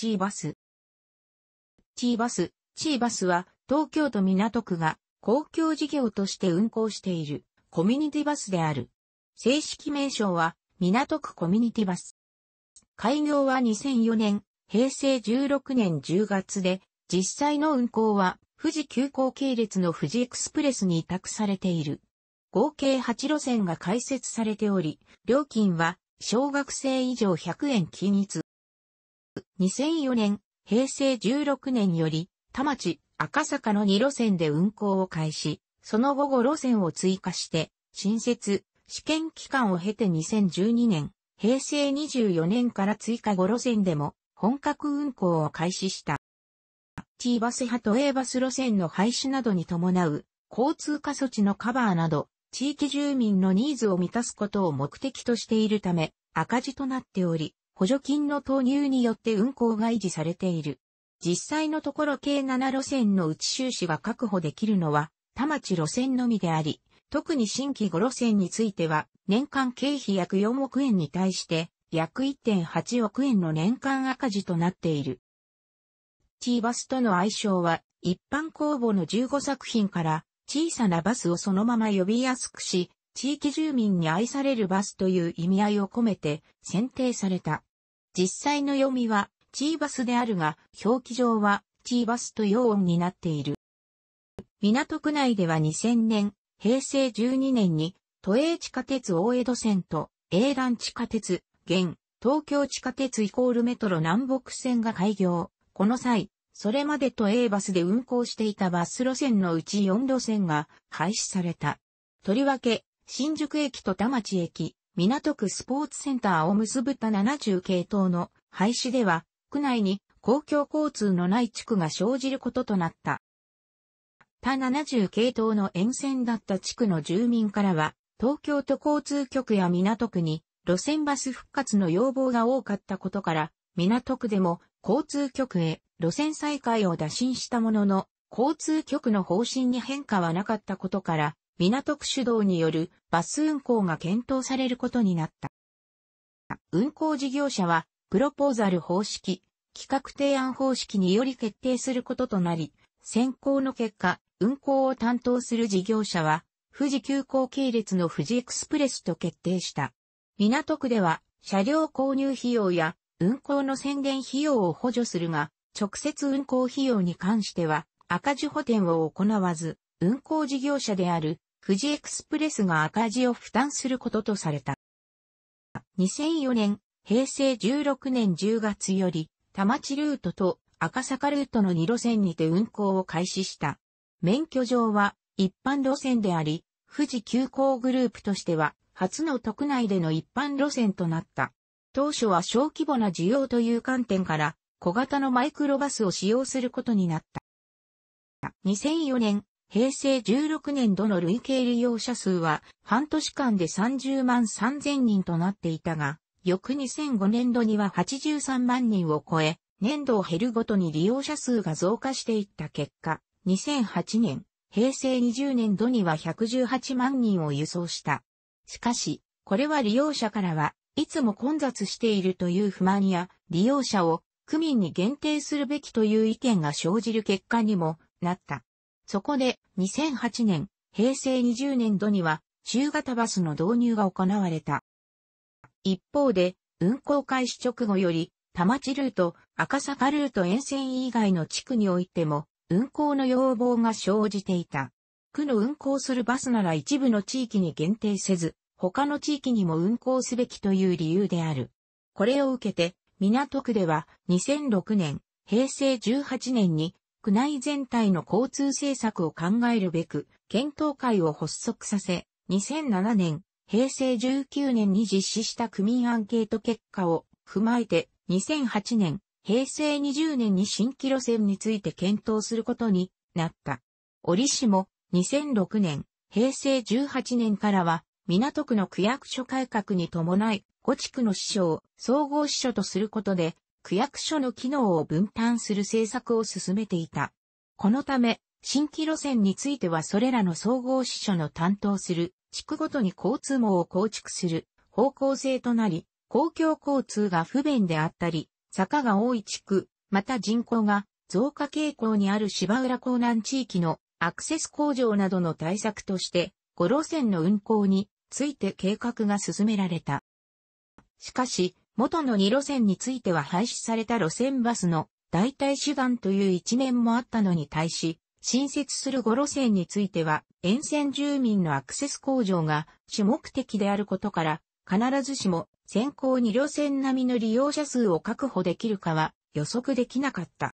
チーバス。チーバス、チーバスは東京都港区が公共事業として運行しているコミュニティバスである。正式名称は港区コミュニティバス。開業は2004年、平成16年10月で、実際の運行は富士急行系列の富士エクスプレスに委託されている。合計8路線が開設されており、料金は小学生以上100円均一、2004年、平成16年より、田町、赤坂の2路線で運行を開始、その後5路線を追加して、新設、試験期間を経て2012年、平成24年から追加5路線でも、本格運行を開始した。T バス派と A バス路線の廃止などに伴う、交通過措置のカバーなど、地域住民のニーズを満たすことを目的としているため、赤字となっており、補助金の投入によって運行が維持されている。実際のところ計7路線の内収支が確保できるのは、田町路線のみであり、特に新規5路線については、年間経費約4億円に対して、約1.8億円の年間赤字となっている。T バスとの相性は、一般公募の15作品から、小さなバスをそのまま呼びやすくし、地域住民に愛されるバスという意味合いを込めて選定された。実際の読みは、チーバスであるが、表記上は、チーバスと陽音になっている。港区内では2000年、平成12年に、都営地下鉄大江戸線と、営蘭地下鉄、現、東京地下鉄イコールメトロ南北線が開業。この際、それまで都営バスで運行していたバス路線のうち4路線が廃止された。とりわけ、新宿駅と田町駅、港区スポーツセンターを結ぶた70系統の廃止では、区内に公共交通のない地区が生じることとなった。他70系統の沿線だった地区の住民からは、東京都交通局や港区に路線バス復活の要望が多かったことから、港区でも交通局へ路線再開を打診したものの、交通局の方針に変化はなかったことから、港区主導によるバス運行が検討されることになった。運行事業者は、プロポーザル方式、企画提案方式により決定することとなり、選考の結果、運行を担当する事業者は、富士急行系列の富士エクスプレスと決定した。港区では、車両購入費用や運行の宣伝費用を補助するが、直接運行費用に関しては、赤字補填を行わず、運行事業者である富士エクスプレスが赤字を負担することとされた。2004年、平成16年10月より、田町ルートと赤坂ルートの2路線にて運行を開始した。免許上は一般路線であり、富士急行グループとしては初の特内での一般路線となった。当初は小規模な需要という観点から小型のマイクロバスを使用することになった。2004年平成16年度の累計利用者数は半年間で30万3000人となっていたが、翌2005年度には83万人を超え、年度を減るごとに利用者数が増加していった結果、2008年、平成20年度には118万人を輸送した。しかし、これは利用者からはいつも混雑しているという不満や、利用者を区民に限定するべきという意見が生じる結果にもなった。そこで2008年、平成20年度には中型バスの導入が行われた。一方で、運行開始直後より、田町ルート、赤坂ルート沿線以外の地区においても、運行の要望が生じていた。区の運行するバスなら一部の地域に限定せず、他の地域にも運行すべきという理由である。これを受けて、港区では2006年、平成18年に区内全体の交通政策を考えるべく、検討会を発足させ、2007年、平成19年に実施した区民アンケート結果を踏まえて、2008年、平成20年に新規路線について検討することになった。折しも2006年、平成18年からは、港区の区役所改革に伴い、5地区の市所を総合市所とすることで、区役所の機能を分担する政策を進めていた。このため、新規路線についてはそれらの総合支所の担当する地区ごとに交通網を構築する方向性となり、公共交通が不便であったり、坂が多い地区、また人口が増加傾向にある芝浦港南地域のアクセス工場などの対策として、5路線の運行について計画が進められた。しかし、元の2路線については廃止された路線バスの代替手段という一面もあったのに対し、新設する5路線については、沿線住民のアクセス向上が主目的であることから、必ずしも先行2路線並みの利用者数を確保できるかは予測できなかった。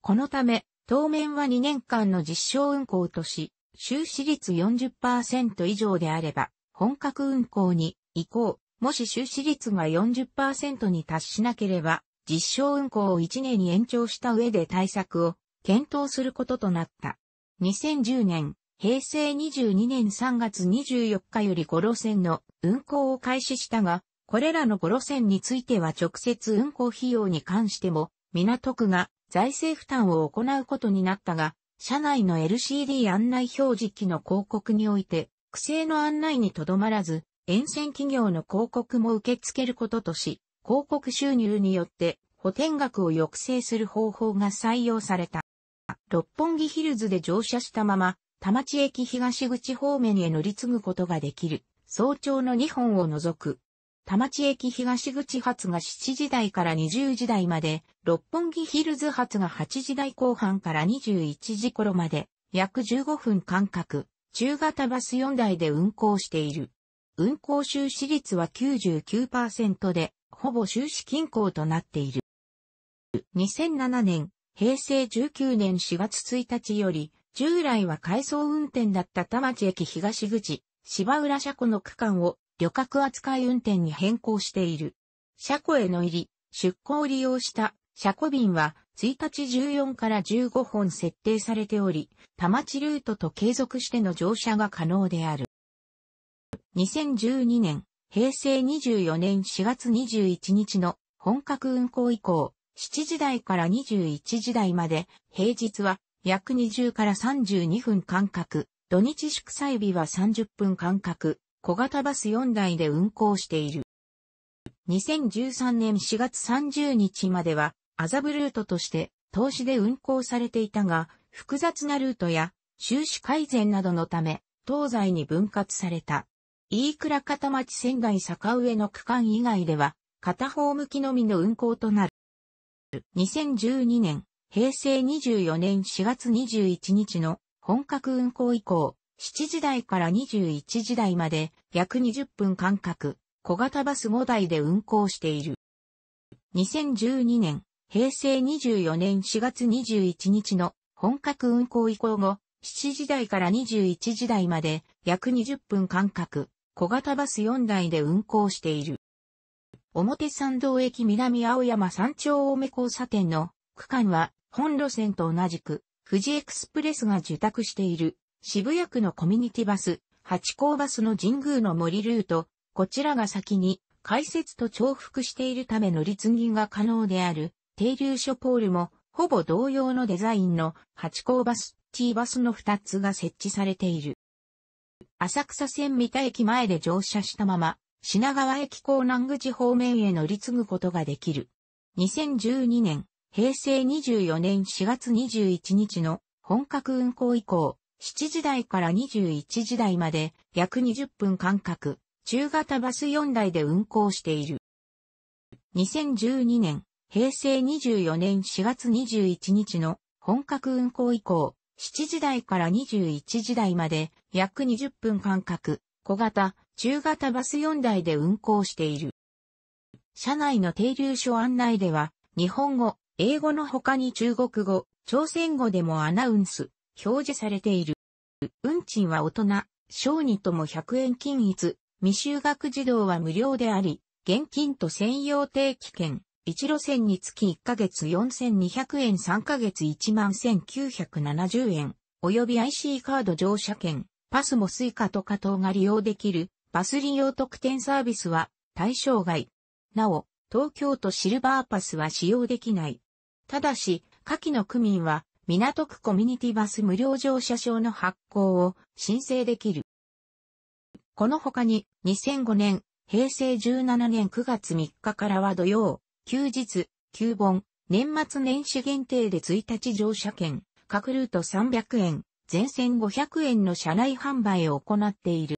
このため、当面は2年間の実証運行とし、収支率40%以上であれば、本格運行に移行、もし収支率が40%に達しなければ、実証運行を1年に延長した上で対策を検討することとなった。2010年、平成22年3月24日より5路線の運行を開始したが、これらの5路線については直接運行費用に関しても、港区が財政負担を行うことになったが、社内の LCD 案内表示機の広告において、区政の案内にとどまらず、沿線企業の広告も受け付けることとし、広告収入によって補填額を抑制する方法が採用された。六本木ヒルズで乗車したまま、田町駅東口方面へ乗り継ぐことができる、早朝の2本を除く。田町駅東口発が7時台から20時台まで、六本木ヒルズ発が8時台後半から21時頃まで、約15分間隔、中型バス4台で運行している。運行収支率は99%で、ほぼ収支均衡となっている。2007年、平成19年4月1日より、従来は回送運転だった田町駅東口、芝浦車庫の区間を旅客扱い運転に変更している。車庫への入り、出庫を利用した車庫便は1日14から15本設定されており、田町ルートと継続しての乗車が可能である。2012年、平成24年4月21日の本格運行以降、7時台から21時台まで、平日は約20から32分間隔、土日祝祭日は30分間隔、小型バス4台で運行している。2013年4月30日までは、麻布ルートとして投資で運行されていたが、複雑なルートや収支改善などのため、東西に分割された。飯倉片町仙台坂上の区間以外では、片方向きのみの運行となる。2012年、平成24年4月21日の本格運行以降、7時台から21時台まで約20分間隔、小型バス5台で運行している。2012年、平成24年4月21日の本格運行以降後、7時台から21時台まで約20分間隔、小型バス4台で運行している。表参道駅南青山山頂大目交差点の区間は本路線と同じく富士エクスプレスが受託している渋谷区のコミュニティバス、八甲バスの神宮の森ルート、こちらが先に開設と重複しているため乗り継ぎが可能である停留所ポールもほぼ同様のデザインの八甲バス、T バスの2つが設置されている。浅草線三田駅前で乗車したまま、品川駅港南口方面へ乗り継ぐことができる。2012年、平成24年4月21日の本格運行以降、7時台から21時台まで約20分間隔、中型バス4台で運行している。2012年、平成24年4月21日の本格運行以降、7時台から21時台まで約20分間隔、小型、中型バス4台で運行している。車内の停留所案内では、日本語、英語の他に中国語、朝鮮語でもアナウンス、表示されている。運賃は大人、小児とも100円均一、未就学児童は無料であり、現金と専用定期券、1路線につき1ヶ月4200円3ヶ月11970円、及び IC カード乗車券、パスもスイカとか等が利用できる、バス利用特典サービスは対象外。なお、東京都シルバーパスは使用できない。ただし、下記の区民は、港区コミュニティバス無料乗車証の発行を申請できる。この他に、2005年、平成17年9月3日からは土曜、休日、旧本、年末年始限定で1日乗車券、各ルート300円、全線500円の車内販売を行っている。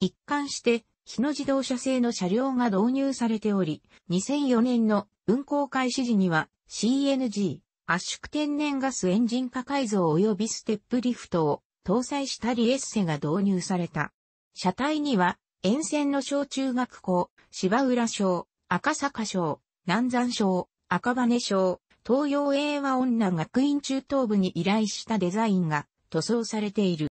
一貫して、日野自動車製の車両が導入されており、2004年の運行開始時には CNG、圧縮天然ガスエンジン化改造及びステップリフトを搭載したリエッセが導入された。車体には沿線の小中学校、芝浦小、赤坂省、南山省、赤羽省、東洋英和女学院中等部に依頼したデザインが塗装されている。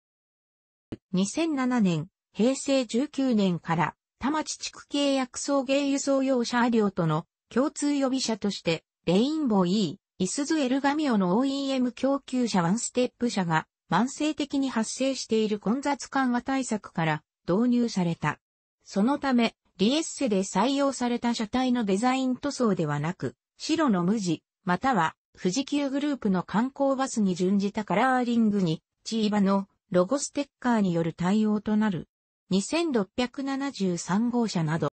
2007年、平成19年から田町地区契約送迎輸送用車両との共通予備車として、レインボー E、イスズエルガミオの OEM 供給車ワンステップ車が慢性的に発生している混雑緩和対策から導入された。そのため、リエッセで採用された車体のデザイン塗装ではなく、白の無地、または富士急グループの観光バスに準じたカラーリングに、チーバのロゴステッカーによる対応となる。2673号車など。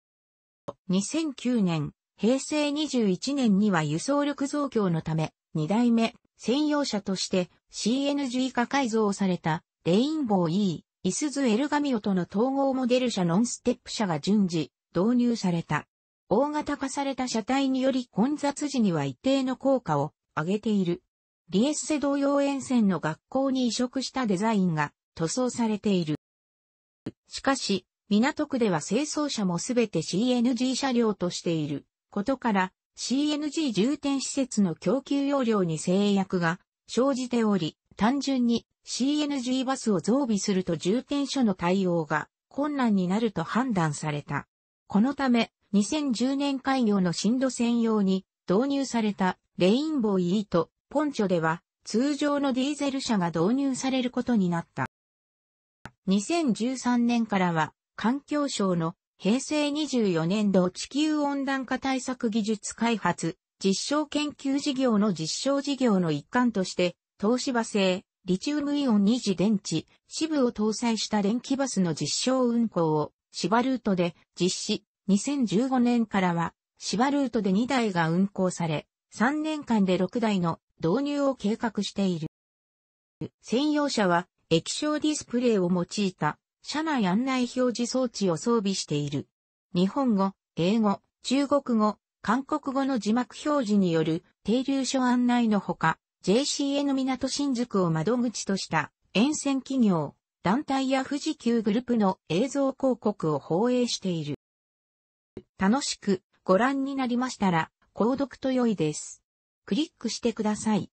2009年、平成21年には輸送力増強のため、2代目専用車として CNG 化改造されたレインボー E イスズ・エルガミオとの統合モデル車ノンステップ車が順次導入された。大型化された車体により混雑時には一定の効果を上げている。リエッセ同様沿線の学校に移植したデザインが塗装されている。しかし、港区では清掃車もすべて CNG 車両としていることから CNG 充填施設の供給容量に制約が生じており、単純に CNG バスを増備すると重点所の対応が困難になると判断された。このため、2010年開業の新路線用に導入されたレインボーーとポンチョでは通常のディーゼル車が導入されることになった。2013年からは環境省の平成24年度地球温暖化対策技術開発実証研究事業の実証事業の一環として東芝製、リチウムイオン二次電池、支部を搭載した電気バスの実証運行を、芝ルートで実施。2015年からは、芝ルートで2台が運行され、3年間で6台の導入を計画している。専用車は液晶ディスプレイを用いた車内案内表示装置を装備している。日本語、英語、中国語、韓国語の字幕表示による停留所案内のほか、JCN 港新宿を窓口とした沿線企業、団体や富士急グループの映像広告を放映している。楽しくご覧になりましたら、購読と良いです。クリックしてください。